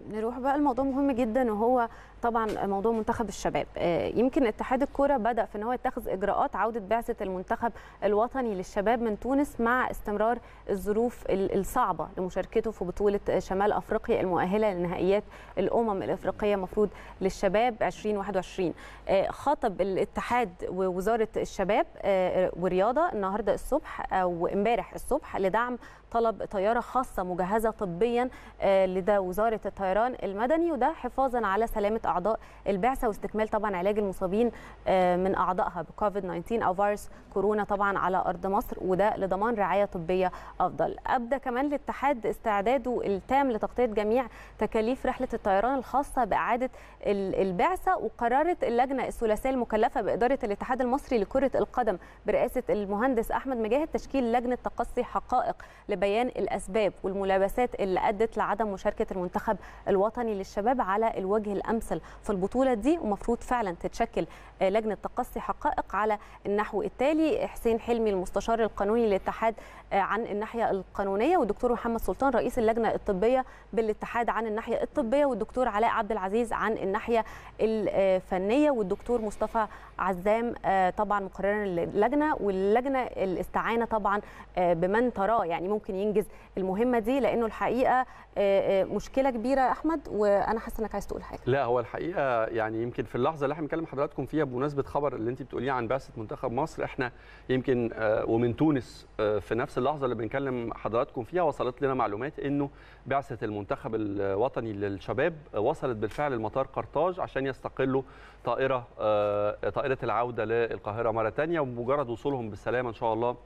طيب نروح بقى الموضوع مهم جدا وهو طبعا موضوع منتخب الشباب آه، يمكن اتحاد الكوره بدا في ان هو يتخذ اجراءات عوده بعثه المنتخب الوطني للشباب من تونس مع استمرار الظروف الصعبه لمشاركته في بطوله شمال افريقيا المؤهله لنهائيات الامم الافريقيه مفروض للشباب 2021 آه، خاطب الاتحاد ووزاره الشباب آه، والرياضه النهارده الصبح او امبارح الصبح لدعم طلب طياره خاصه مجهزه طبيا آه، لدى وزاره الطيران المدني وده حفاظا على سلامه اعضاء البعثه واستكمال طبعا علاج المصابين آه، من اعضائها بكوفيد 19 او فيروس كورونا طبعا على ارض مصر وده لضمان رعايه طبيه افضل ابدى كمان الاتحاد استعداده التام لتغطيه جميع تكاليف رحله الطيران الخاصه باعاده البعثه وقررت اللجنه الثلاثيه المكلفه باداره الاتحاد المصري لكره القدم برئاسه المهندس احمد مجاهد تشكيل لجنه تقصي حقائق لبيان الأسباب والملابسات اللي أدت لعدم مشاركة المنتخب الوطني للشباب على الوجه الأمثل في البطولة دي ومفروض فعلا تتشكل لجنة تقصي حقائق على النحو التالي حسين حلمي المستشار القانوني للاتحاد عن الناحية القانونية والدكتور محمد سلطان رئيس اللجنة الطبية بالاتحاد عن الناحية الطبية والدكتور علاء عبد العزيز عن الناحية الفنية والدكتور مصطفى عزام آه، طبعا مقررا للجنة واللجنة الاستعانة طبعا آه، بمن تراه يعني ممكن ممكن ينجز المهمه دي لانه الحقيقه آه، آه، مشكله كبيره يا احمد وانا حاسه انك عايز تقول حاجه لا هو الحقيقه يعني يمكن في اللحظه اللي احنا بنكلم حضراتكم فيها بمناسبه خبر اللي انت بتقوليه عن بعثه منتخب مصر احنا يمكن آه، ومن تونس في نفس اللحظه اللي بنكلم حضراتكم فيها وصلت لنا معلومات انه بعثه المنتخب الوطني للشباب وصلت بالفعل لمطار قرطاج عشان يستقلوا طائره طائره العوده للقاهره مره ثانيه وبمجرد وصولهم بالسلامه ان شاء الله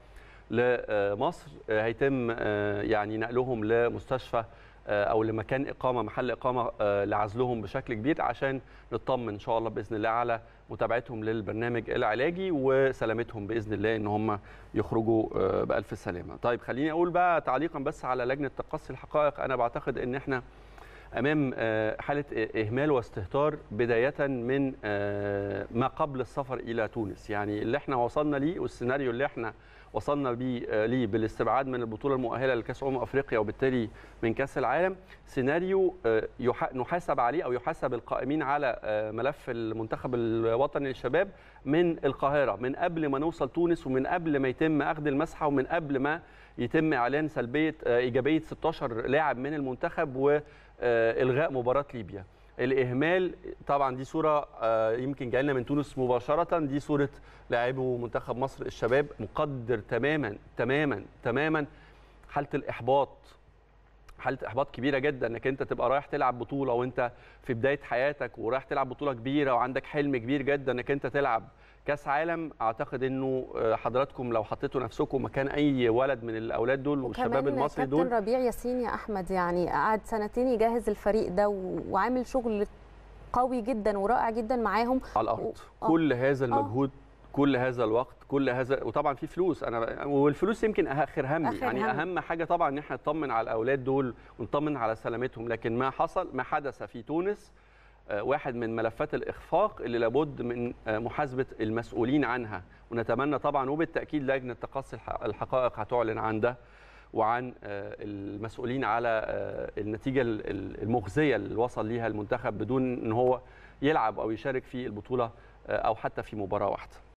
لمصر آه، هيتم آه، يعني نقلهم لمستشفى آه، او لمكان اقامه محل اقامه لعزلهم بشكل كبير عشان نطمن ان شاء الله باذن الله على متابعتهم للبرنامج العلاجي وسلامتهم باذن الله ان هم يخرجوا بالف سلامه. طيب خليني اقول بقى تعليقا بس على لجنه تقصي الحقائق انا بعتقد ان احنا امام آه، حاله اهمال واستهتار بدايه من آه، ما قبل السفر الى تونس يعني اللي احنا وصلنا ليه والسيناريو اللي احنا وصلنا آه، ليه بالاستبعاد من البطوله المؤهله لكاس امم افريقيا وبالتالي من كاس العالم سيناريو نحاسب عليه او يحاسب القائمين على ملف المنتخب الوطني للشباب من القاهره من قبل ما نوصل تونس ومن قبل ما يتم اخذ المسحه ومن قبل ما يتم اعلان سلبيه ايجابيه 16 لاعب من المنتخب و آه، الغاء مباراه ليبيا الاهمال طبعا دي صوره آه، يمكن جالنا من تونس مباشره دي صوره لاعبو منتخب مصر الشباب مقدر تماما تماما تماما حاله الاحباط حاله احباط كبيره جدا انك انت تبقى رايح تلعب بطوله وانت في بدايه حياتك ورايح تلعب بطوله كبيره وعندك حلم كبير جدا انك انت تلعب كاس عالم اعتقد انه آه، حضراتكم لو حطيتوا نفسكم مكان اي ولد من الاولاد دول والشباب المصري دول كابتن ربيع ياسين يا احمد يعني قعد سنتين يجهز الفريق ده وعامل شغل قوي جدا ورائع جدا معاهم على الارض و... آه. كل هذا آه. المجهود كل هذا الوقت كل هذا وطبعا في فلوس انا والفلوس يمكن اخر همي آخر يعني هم. اهم حاجه طبعا ان احنا نطمن على الاولاد دول ونطمن على سلامتهم لكن ما حصل ما حدث في تونس آه، واحد من ملفات الإخفاق اللي لابد من آه، محاسبة المسؤولين عنها ونتمنى طبعا وبالتأكيد لجنة تقصي الحقائق هتعلن عن ده وعن آه، المسؤولين على النتيجة المخزية اللي وصل ليها المنتخب بدون أن هو يلعب أو يشارك في البطولة أو حتى في مباراة واحدة